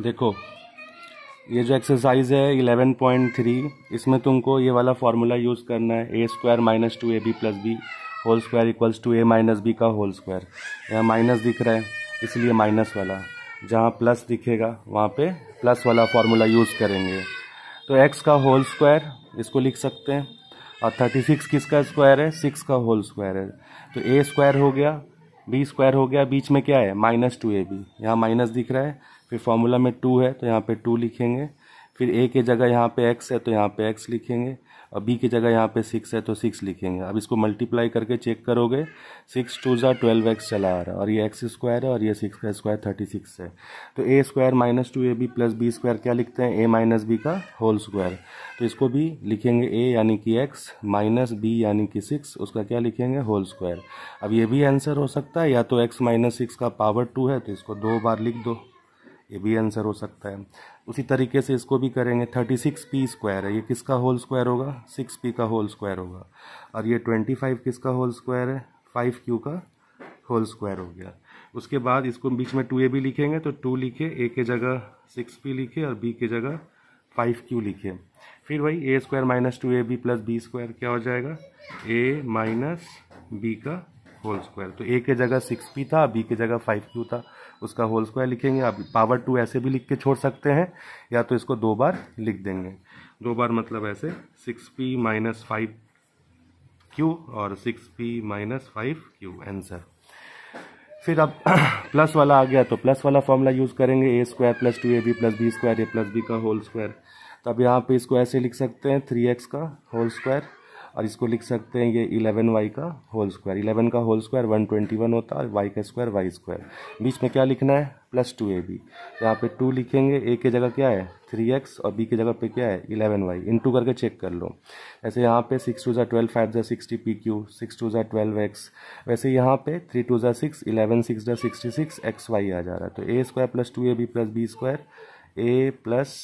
देखो ये जो एक्सरसाइज है इलेवन पॉइंट थ्री इसमें तुमको ये वाला फार्मूला यूज़ करना है A square minus two A B plus B whole square equals to A minus B का होल स्क्वायर यहाँ माइनस दिख रहा है इसलिए माइनस वाला जहाँ प्लस दिखेगा वहाँ पे प्लस वाला फार्मूला यूज़ करेंगे तो एक्स का होल स्क्वायर इसको लिख सकते हैं और थर्टी सिक्स किसका स्क्वायर है सिक्स का होल स्क्वायर है तो ए स्क्वायर हो गया बी स्क्वायर हो गया बीच में क्या है माइनस टू ए बी यहाँ माइनस दिख रहा है फिर फार्मूला में टू है तो यहाँ पे टू लिखेंगे फिर ए की जगह यहाँ पे एक्स है तो यहाँ पे एक्स लिखेंगे और बी की जगह यहाँ पे सिक्स है तो सिक्स लिखेंगे अब इसको मल्टीप्लाई करके चेक करोगे सिक्स टू ज़ा ट्वेल्व एक्स चला आ रहा है और ये एक्स स्क्वायर है और ये सिक्स का स्क्वायर थर्टी सिक्स है तो A square minus two A B plus B square क्या लिखते हैं ए माइनस बी का होल स्क्वायर तो इसको भी लिखेंगे ए यानी कि एक्स माइनस बी यानी कि सिक्स उसका क्या लिखेंगे होल स्क्वायर अब ये भी आंसर हो सकता है या तो एक्स माइनस सिक्स का पावर टू है तो इसको दो बार लिख दो ये भी आंसर हो सकता है उसी तरीके से इसको भी करेंगे थर्टी सिक्स पी स्क्वायर है ये किसका होल स्क्वायर होगा सिक्स पी का होल स्क्वायर होगा और ये ट्वेंटी फाइव किसका होल स्क्वायर है फाइव क्यू का होल स्क्वायर हो गया उसके बाद इसको बीच में टू ए भी लिखेंगे तो टू लिखे ए के जगह सिक्स पी लिखे और बी के जगह फाइव क्यू लिखे फिर वही A square minus two A B plus B square क्या हो जाएगा ए माइनस बी का होल स्क्वायर तो ए के जगह सिक्स पी था बी के जगह फाइव क्यू था उसका होल स्क्वायर लिखेंगे अब पावर टू ऐसे भी लिख के छोड़ सकते हैं या तो इसको दो बार लिख देंगे दो बार मतलब ऐसे six P minus five Q और six P minus five Q answer फिर अब प्लस वाला आ गया तो प्लस वाला फॉर्मूला यूज़ करेंगे A square plus two A B plus B square A plus B का होल स्क्वायर तो अब यहाँ पे इसको ऐसे लिख सकते हैं थ्री एक्स का होल स्क्वायर और इसको लिख सकते हैं ये इलेवन वाई का होल स्क्वायर इलेवन का whole square one twenty one होता है वाई का स्क्वायर वाई स्क्वायर बीच में क्या लिखना है प्लस टू ए बी यहाँ पर टू लिखेंगे ए के जगह क्या है थ्री एक्स और बी के जगह पे क्या है इलेवन वाई इन टू करके चेक कर लो ऐसे यहाँ पे सिक्स टू ज़ा ट्वेल्व फाइव ज़ा sixty P Q six two ज़ा ट्वेल्व एक्स वैसे यहाँ पे थ्री टू ज़ा सिक्स इलेवन सिक्स ज़ा सिक्सटी सिक्स एक्स वाई आ जा रहा है तो A square plus two A B plus B square A plus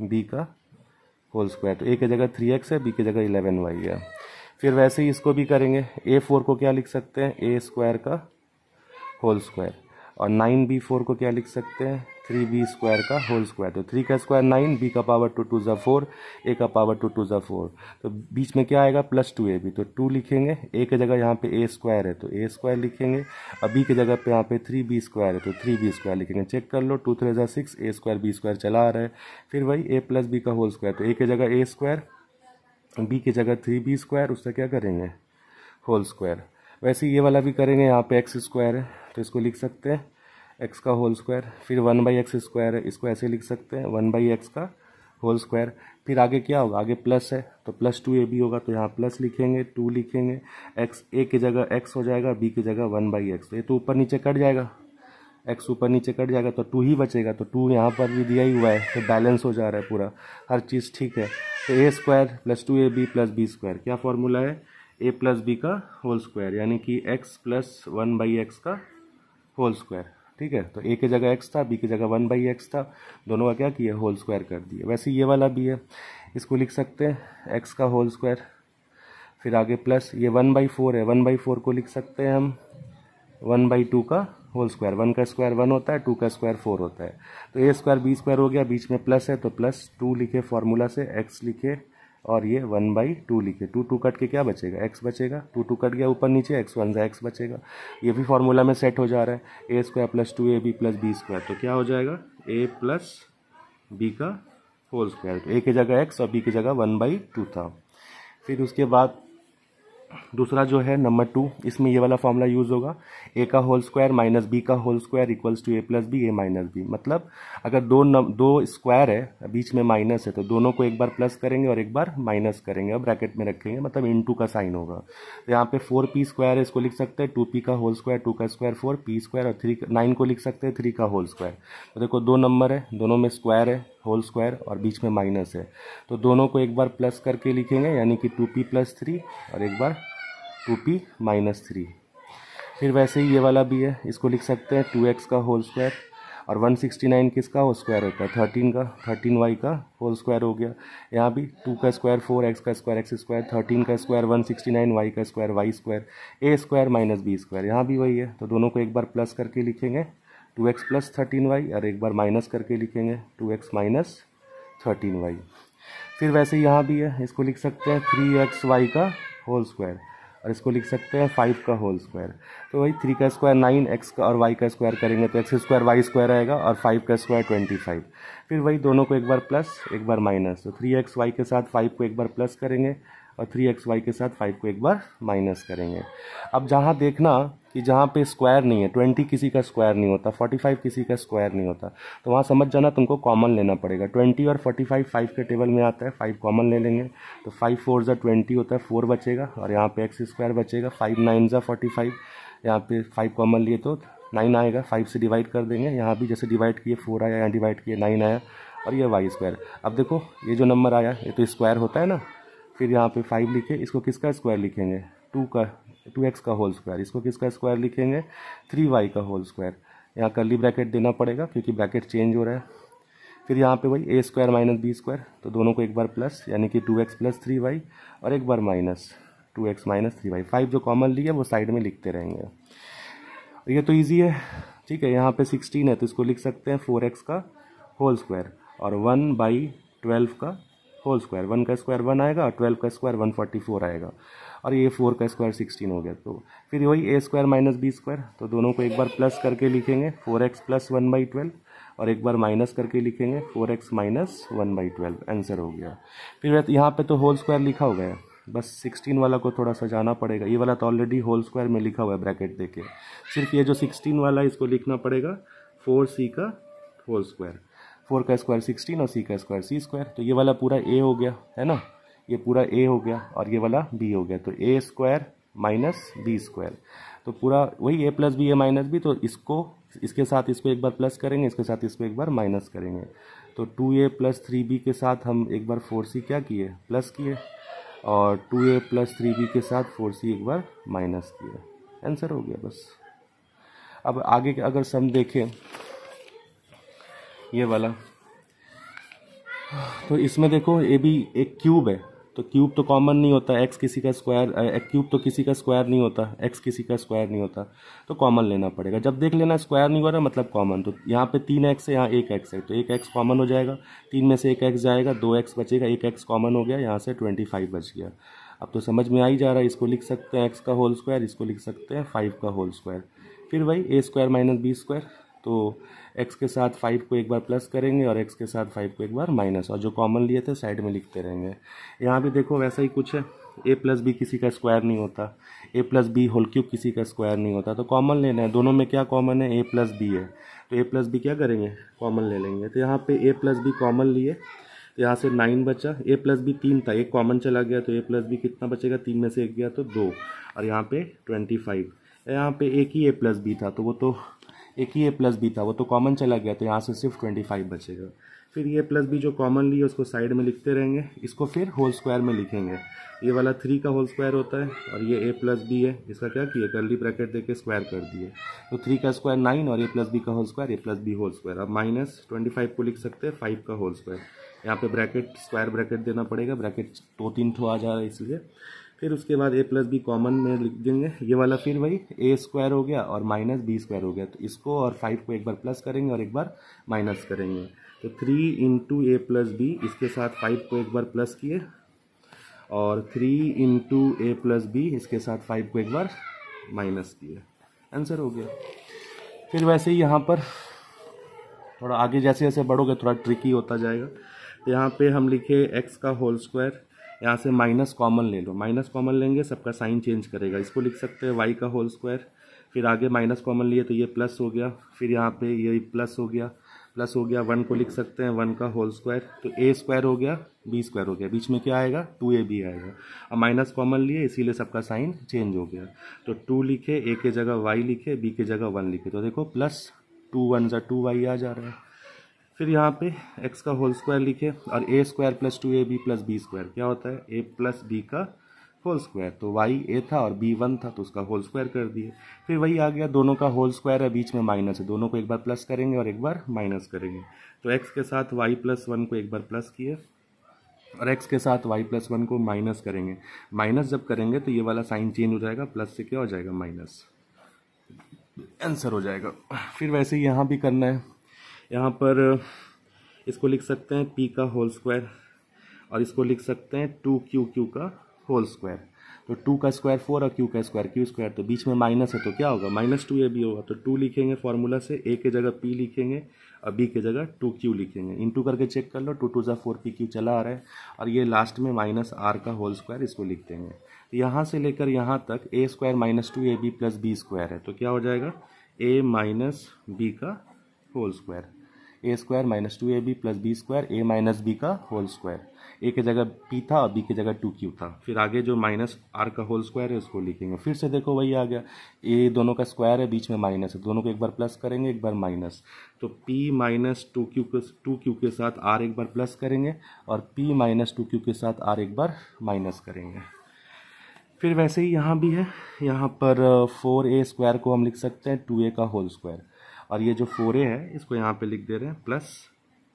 B का होल स्क्वायर तो ए की जगह थ्री एक्स है बी की जगह इलेवन वाई है फिर वैसे ही इसको भी करेंगे ए फोर को क्या लिख सकते हैं ए स्क्वायर का होल स्क्वायर और नाइन बी फोर को क्या लिख सकते हैं थ्री बी स्क्वायर का होल स्क्वायर तो थ्री का स्क्वायर नाइन बी का पावर टू टू ज़ा फोर ए का पावर टू टू ज़ा फोर तो बीच में क्या आएगा प्लस टू ए बी तो टू लिखेंगे ए के जगह यहाँ पे ए स्क्वायर है तो ए स्क्वायर लिखेंगे और बी की जगह पे यहाँ पे थ्री बी स्क्वायर है तो थ्री बी स्क्वायर लिखेंगे चेक कर लो टू थ्री ज़ा six A square B square चला आ रहा है फिर वही ए प्लस बी का होल स्क्वायर तो ए के जगह ए स्क्वायर बी की जगह थ्री बी स्क्वायर उससे क्या करेंगे होल स्क्वायर वैसे ये वाला भी करेंगे यहाँ पे एक्स स्क्वायर है तो इसको लिख सकते हैं एक्स का होल स्क्वायर फिर वन बाई एक्स स्क्वायर इसको ऐसे लिख सकते हैं वन बाई एक्स का होल स्क्वायर फिर आगे क्या होगा आगे प्लस है तो प्लस टू ए बी होगा तो यहाँ प्लस लिखेंगे टू लिखेंगे एक्स ए की जगह एक्स हो जाएगा बी की जगह वन बाई एक्स ये तो ऊपर नीचे कट जाएगा एक्स ऊपर नीचे कट जाएगा तो टू ही बचेगा तो टू यहाँ पर भी दिया ही हुआ है तो बैलेंस हो जा रहा है पूरा हर चीज़ ठीक है तो A square plus two A B plus B square क्या फॉर्मूला है ए प्लस बी का होल स्क्वायर यानी कि X plus one by X का होल स्क्वायर ठीक है तो ए की जगह एक्स था बी की जगह वन बाई एक्स था दोनों का क्या किया होल स्क्वायर कर दिए वैसे ये वाला भी है इसको लिख सकते हैं एक्स का होल स्क्वायर फिर आगे प्लस ये वन बाई फोर है वन बाई फोर को लिख सकते हैं हम वन बाई टू का होल स्क्वायर वन का स्क्वायर वन होता है टू का स्क्वायर फोर होता है तो ए स्क्वायर बी स्क्वायर हो गया बीच में प्लस है तो प्लस टू लिखे फार्मूला से एक्स लिखे और ये वन बाई टू लिखे टू टू कट के क्या बचेगा एक्स बचेगा टू टू कट गया ऊपर नीचे एक्स वन से एक्स बचेगा ये भी फार्मूला में सेट हो जा रहा है A square plus two A B plus B square तो क्या हो जाएगा ए प्लस बी का होल स्क्वायर तो ए की जगह एक्स और बी की जगह वन बाई टू था फिर उसके बाद दूसरा जो है नंबर टू इसमें ये वाला फॉर्मूला यूज़ होगा ए का होल स्क्वायर माइनस बी का whole square equals to A plus B A minus B मतलब अगर दो न, दो स्क्वायर है बीच में माइनस है तो दोनों को एक बार प्लस करेंगे और एक बार माइनस करेंगे और ब्रैकेट में रखेंगे मतलब इन टू का साइन होगा तो यहाँ पे फोर पी स्क्वायर है इसको लिख सकते हैं टू पी का होल स्क्वायर टू का स्क्वायर फोर पी स्क्वायर और थ्री नाइन को लिख सकते हैं थ्री का होल स्क्वायर तो देखो दो नंबर है दोनों में स्क्वायर है होल स्क्वायर और बीच में माइनस है तो दोनों को एक बार प्लस करके लिखेंगे यानी कि टू पी प्लस थ्री और एक बार टू पी माइनस थ्री फिर वैसे ही ये वाला भी है इसको लिख सकते हैं टू एक्स का होल स्क्वायर और 169 किसका हो स्क्वायर होता है थर्टीन का थर्टीन वाई का होल स्क्वायर हो गया यहाँ भी टू का स्क्वायर फोर एक्स का स्क्वायर एक्स स्क्वायर थर्टीन का स्क्वायर 169 वाई का square Y square A square minus B square यहाँ भी वही है तो दोनों को एक बार प्लस करके लिखेंगे two X plus thirteen Y और एक बार माइनस करके लिखेंगे two X minus thirteen Y फिर वैसे यहाँ भी है इसको लिख सकते हैं थ्री एक्स वाई का होल स्क्वायर और इसको लिख सकते हैं फाइव का होल स्क्वायर तो वही थ्री का स्क्वायर नाइन एक्स का और वाई का स्क्वायर करेंगे तो एक्स स्क्वायर वाई स्क्वायर आएगा और फाइव का स्क्वायर ट्वेंटी फाइव फिर वही दोनों को एक बार प्लस एक बार माइनस तो थ्री एक्स वाई के साथ फाइव को एक बार प्लस करेंगे और थ्री एक्स वाई के साथ फाइव को एक बार माइनस करेंगे अब जहाँ देखना कि जहाँ पे स्क्वायर नहीं है ट्वेंटी किसी का स्क्वायर नहीं होता फोर्टी फाइव किसी का स्क्वायर नहीं होता तो वहाँ समझ जाना तुमको कॉमन लेना पड़ेगा ट्वेंटी और फोर्टी फाइव फाइव के टेबल में आता है फाइव कॉमन ले लेंगे तो फाइव फोर ज़ा ट्वेंटी होता है फोर बचेगा और यहाँ पे एक्स स्क्वायर बचेगा फाइव नाइन ज़ा फोर्टी फाइव यहाँ पर फाइव कॉमन लिए तो नाइन आएगा फाइव से डिवाइड कर देंगे यहाँ भी जैसे डिवाइड किए फोर आया यहाँ डिवाइड किए नाइन आया और ये वाई स्क्वायर अब देखो ये जो नंबर आया ये तो स्क्वायर होता है ना फिर यहाँ पे फाइव लिखे इसको किसका स्क्वायर लिखेंगे टू का टू एक्स का होल स्क्वायर इसको किसका स्क्वायर लिखेंगे थ्री वाई का होल स्क्वायर यहाँ कर्ली ब्रैकेट देना पड़ेगा क्योंकि ब्रैकेट चेंज हो रहा है फिर यहाँ पे वही A square minus B square तो दोनों को एक बार प्लस यानी कि two X plus three Y और एक बार minus two X minus three Y five जो कॉमन लिया वो साइड में लिखते रहेंगे ये तो ईजी है ठीक है यहाँ पर सिक्सटीन है तो इसको लिख सकते हैं फोर एक्स का होल स्क्वायर और वन बाई ट्वेल्व का होल स्क्वायर वन का स्क्वायर वन आएगा और ट्वेल्व का स्क्वायर वन फोर्टी फोर आएगा और ये फोर का स्क्वायर सिक्सटीन हो गया तो फिर वही A square minus B square तो दोनों को एक बार प्लस करके लिखेंगे four X plus one by twelve और एक बार माइनस करके लिखेंगे four X minus one by twelve answer हो गया फिर यहाँ पर तो होल स्क्वायर लिखा हुआ है बस सिक्सटीन वाला को थोड़ा सा जाना पड़ेगा ये वाला तो ऑलरेडी होल स्क्वायर में लिखा हुआ है ब्रैकेट देके सिर्फ ये जो सिक्सटीन वाला है इसको लिखना पड़ेगा फोर सी का होल स्क्वायर फोर का स्क्वायर सिक्सटीन और सी का स्क्वायर सी स्क्वायर तो ये वाला पूरा ए हो गया है ना ये पूरा ए हो गया और ये वाला बी हो गया तो A square minus B square तो पूरा वही A plus B A minus B तो इसको इसके साथ इसको एक बार प्लस करेंगे इसके साथ इसको एक बार माइनस करेंगे तो two A plus three B के साथ हम एक बार फोर सी क्या किए प्लस किए और two A plus three B के साथ फोर सी एक बार माइनस किए आंसर हो गया बस अब आगे अगर सम देखें ये वाला तो इसमें देखो ये भी एक क्यूब है तो क्यूब तो कॉमन नहीं होता एक्स किसी का स्क्वायर एक क्यूब तो किसी का स्क्वायर नहीं होता एक्स किसी का स्क्वायर नहीं होता तो कॉमन लेना पड़ेगा जब देख लेना स्क्वायर नहीं हो रहा मतलब कॉमन तो यहाँ पे तीन एक्स है यहाँ एक एक्स है तो एक एक्स कॉमन हो जाएगा तीन में से एक एक्स जाएगा दो एक्स बचेगा एक एक्स कॉमन हो गया यहाँ से ट्वेंटी फाइव बच गया अब तो समझ में आ ही जा रहा है इसको लिख सकते हैं एक्स का होल स्क्वायर इसको लिख सकते हैं फाइव का होल स्क्वायर फिर वही A square minus B square तो एक्स के साथ फाइव को एक बार प्लस करेंगे और एक्स के साथ फाइव को एक बार माइनस और जो कॉमन लिए थे साइड में लिखते रहेंगे यहाँ भी देखो वैसा ही कुछ है ए प्लस बी किसी का स्क्वायर नहीं होता A plus B whole cube किसी का स्क्वायर नहीं होता तो कॉमन लेना है दोनों में क्या कॉमन है ए प्लस बी है तो ए प्लस बी क्या करेंगे कॉमन ले लेंगे तो यहाँ पे ए प्लस बी कॉमन लिए तो यहाँ से नाइन बचा ए प्लस बी तीन था एक कॉमन चला गया तो ए प्लस बी कितना बचेगा तीन में से एक गया तो दो और यहाँ पे ट्वेंटी फाइव यहाँ पे एक ही ए प्लस बी था तो वो तो एक ही ए प्लस बी था वो तो कॉमन चला गया तो यहाँ से सिर्फ ट्वेंटी फाइव बचेगा फिर ये प्लस बी जो कॉमनली है उसको साइड में लिखते रहेंगे इसको फिर होल स्क्वायर में लिखेंगे ये वाला थ्री का होल स्क्वायर होता है और ये ए प्लस बी है इसका क्या किया करली ब्रैकेट देके स्क्वायर कर दिए तो थ्री का स्क्वायर नाइन और ए प्लस बी का whole square A plus B whole square अब माइनस ट्वेंटी फाइव को लिख सकते हैं फाइव का होल स्क्वायर यहाँ पे ब्रैकेट स्क्वायर ब्रैकेट देना पड़ेगा ब्रैकेट दो तीन ठो आ जा रहा है इसलिए फिर उसके बाद ए प्लस बी कॉमन में लिख देंगे ये वाला फिर वही ए स्क्वायर हो गया और माइनस बी स्क्वायर हो गया तो इसको और फाइव को एक बार प्लस करेंगे और एक बार माइनस करेंगे तो three into A plus B इसके साथ फाइव को एक बार प्लस किए और three into A plus B इसके साथ फाइव को एक बार माइनस किए आंसर हो गया फिर वैसे ही यहाँ पर थोड़ा आगे जैसे जैसे बढ़ोगे थोड़ा ट्रिकी होता जाएगा तो यहाँ पे हम लिखे एक्स का होल स्क्वायर यहाँ से माइनस कॉमन ले लो माइनस कॉमन लेंगे सबका साइन चेंज करेगा इसको लिख सकते हैं वाई का होल स्क्वायर फिर आगे माइनस कॉमन लिए तो ये प्लस हो गया फिर यहाँ पे ये प्लस हो गया प्लस हो गया वन को लिख सकते हैं वन का होल स्क्वायर तो ए स्क्वायर हो गया बी स्क्वायर हो गया बीच में क्या आएगा टू ए बी आएगा अब माइनस कॉमन लिए इसीलिए सबका साइन चेंज हो गया तो टू लिखे ए के जगह वाई लिखे बी के जगह वन लिखे तो देखो प्लस टू वन ज़ा टू वाई आ जा रहा है फिर यहाँ पे x का होल स्क्वायर लिखे और A square plus two A B plus B square क्या होता है ए प्लस बी का होल स्क्वायर तो y ए था और b वन था तो उसका होल स्क्वायर कर दिए फिर वही आ गया दोनों का होल स्क्वायर है बीच में माइनस है दोनों को एक बार प्लस करेंगे और एक बार माइनस करेंगे तो x के साथ y प्लस वन को एक बार प्लस किए और x के साथ y प्लस वन को माइनस करेंगे माइनस जब करेंगे तो ये वाला साइन चेंज हो जाएगा प्लस से क्या हो जाएगा माइनस आंसर हो जाएगा फिर वैसे ही यहाँ भी करना है यहाँ पर इसको लिख सकते हैं पी का होल स्क्वायर और इसको लिख सकते हैं टू क्यू क्यू का होल स्क्वायर तो टू का स्क्वायर फोर और क्यू का स्क्वायर क्यू स्क्वायर तो बीच में माइनस है तो क्या होगा माइनस टू ए भी होगा तो टू लिखेंगे फार्मूला से ए के जगह पी लिखेंगे और बी के जगह टू क्यू लिखेंगे इन टू करके चेक कर लो टू टू ज़ा फोर पी क्यू चला आ रहा है और ये लास्ट में माइनस आर का होल स्क्वायर इसको लिख देंगे तो यहाँ से लेकर यहाँ तक A square minus two A B plus B square है तो क्या हो जाएगा ए माइनस बी का whole square A square minus two A B plus B square A minus B का होल स्क्वायर ए के जगह पी था और बी की जगह टू क्यू था फिर आगे जो माइनस आर का होल स्क्वायर है उसको लिखेंगे फिर से देखो वही आ गया ए दोनों का स्क्वायर है बीच में माइनस है दोनों को एक बार प्लस करेंगे एक बार माइनस तो पी माइनस टू क्यू के टू क्यू के साथ आर एक बार प्लस करेंगे और पी माइनस टू क्यू के साथ आर एक बार माइनस करेंगे फिर वैसे ही यहाँ भी है यहाँ पर फोर ए स्क्वायर को हम लिख सकते हैं टू ए का होल स्क्वायर और ये जो फोर ए है इसको यहाँ पे लिख दे रहे हैं plus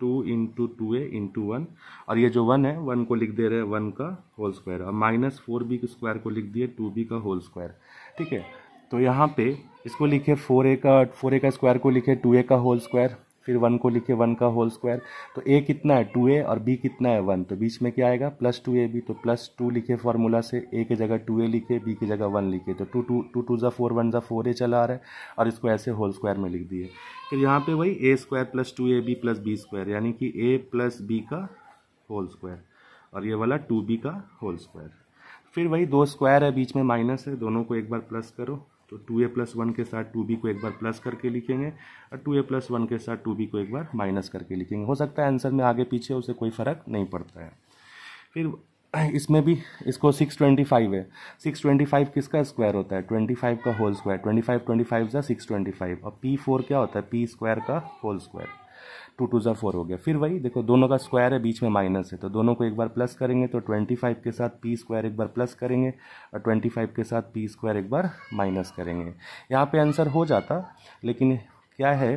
two into two A into one और ये जो वन है वन को लिख दे रहे हैं वन का होल स्क्वायर और माइनस फोर बी स्क्वायर को लिख दिए टू बी का होल स्क्वायर ठीक है तो यहाँ पे इसको लिखे फोर ए का फोर ए का स्क्वायर को लिखे टू ए का होल स्क्वायर फिर वन को लिखे वन का होल स्क्वायर तो ए कितना है टू ए और बी कितना है वन तो बीच में क्या आएगा प्लस टू ए बी तो प्लस टू लिखे फार्मूला से ए के जगह टू ए लिखे बी की जगह वन लिखे तो टू टू टू टू ज़ा फोर वन ज़ा फोर ए चला आ रहा है और इसको ऐसे होल स्क्वायर में लिख दिए फिर यहाँ पर वही A square plus two A B plus B square यानी कि ए प्लस बी का होल स्क्वायर और ये वाला टू बी का होल स्क्वायर फिर वही दो स्क्वायर है बीच में माइनस है दोनों को एक बार प्लस करो तो टू ए प्लस वन के साथ टू बी को एक बार प्लस करके लिखेंगे और टू ए प्लस वन के साथ टू बी को एक बार माइनस करके लिखेंगे हो सकता है आंसर में आगे पीछे उसे कोई फ़र्क नहीं पड़ता है फिर इसमें भी इसको सिक्स ट्वेंटी फाइव है सिक्स ट्वेंटी फाइव किसका स्क्वायर होता है ट्वेंटी फाइव का whole square twenty five twenty five ज़ा सिक्स ट्वेंटी फाइव और पी फोर क्या होता है पी स्क्वायर का होल स्क्वायर टू टू जो फोर हो गया फिर वही देखो दोनों का स्क्वायर है बीच में माइनस है तो दोनों को एक बार प्लस करेंगे तो ट्वेंटी फाइव के साथ पी स्क्वायर एक बार प्लस करेंगे और ट्वेंटी फाइव के साथ पी स्क्वायर एक बार माइनस करेंगे यहाँ पे आंसर हो जाता लेकिन क्या है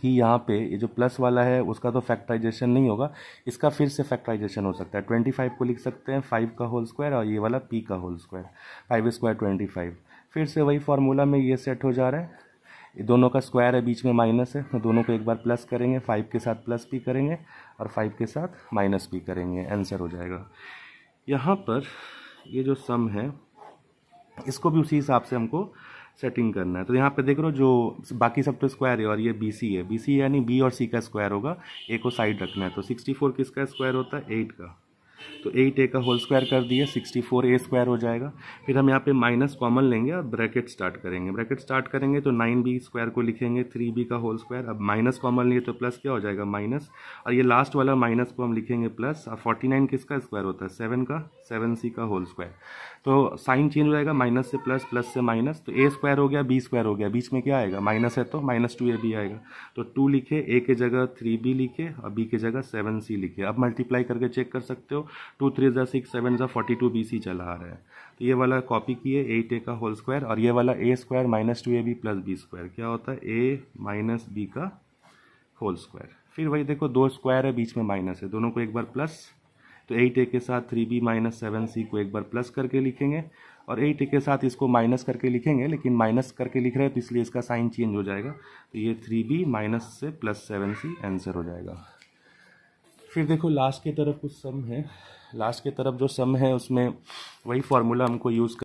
कि यहाँ पे ये जो प्लस वाला है उसका तो फैक्ट्राइजेशन नहीं होगा इसका फिर से फैक्ट्राइजेशन हो सकता है ट्वेंटी फाइव को लिख सकते हैं फाइव का होल स्क्वायर और ये वाला पी का whole square five square twenty five फिर से वही फार्मूला में ये सेट हो जा रहा है ये दोनों का स्क्वायर है बीच में माइनस है तो दोनों को एक बार प्लस करेंगे फाइव के साथ प्लस भी करेंगे और फाइव के साथ माइनस भी करेंगे आंसर हो जाएगा यहाँ पर ये जो सम है इसको भी उसी हिसाब से हमको सेटिंग करना है तो यहाँ पे देख रहे हो जो बाकी सब तो स्क्वायर है और ये बी सी है बी सी यानी बी और सी का स्क्वायर होगा ए को साइड रखना है तो सिक्सटी फोर किसका स्क्वायर होता है एट का तो एट ए का होल स्क्वायर कर दिए सिक्सटी फोर ए स्क्वायर हो जाएगा फिर हम यहाँ पे माइनस कॉमन लेंगे और ब्रैकेट स्टार्ट करेंगे ब्रैकेट स्टार्ट करेंगे तो नाइन बी स्क्वायर को लिखेंगे थ्री बी का होल स्क्वायर अब माइनस कॉमन लिए तो प्लस क्या हो जाएगा माइनस और ये लास्ट वाला माइनस को हम लिखेंगे प्लस और फोर्टी नाइन किसका स्क्वायर होता है सेवन का सेवन सी का होल स्क्वायर तो साइन चेंज हो जाएगा माइनस से प्लस प्लस से माइनस तो ए स्क्वायर हो गया बी स्क्वायर हो गया बीच में क्या आएगा माइनस है तो माइनस टू ए बी आएगा तो टू लिखे ए के जगह थ्री बी लिखे और बी के जगह सेवन सी लिखे अब मल्टीप्लाई करके चेक कर सकते हो टू थ्री ज़ा सिक्स सेवन जो फोर्टी टू बी सी चला आ रहा है तो ये वाला कॉपी किए एट ए का होल स्क्वायर और ये वाला A square minus two A B plus B square क्या होता है ए माइनस बी का होल स्क्वायर फिर वही देखो दो स्क्वायर है बीच में माइनस है दोनों को एक बार प्लस तो एट ए के साथ three B minus seven C को एक बार प्लस करके लिखेंगे और एट ए के साथ इसको माइनस करके लिखेंगे लेकिन माइनस करके लिख रहे हैं तो इसलिए इसका साइन चेंज हो जाएगा तो ये थ्री बी माइनस से प्लस सेवन सी आंसर हो जाएगा फिर देखो लास्ट के तरफ कुछ सम है लास्ट के तरफ जो सम है उसमें वही फार्मूला हमको यूज़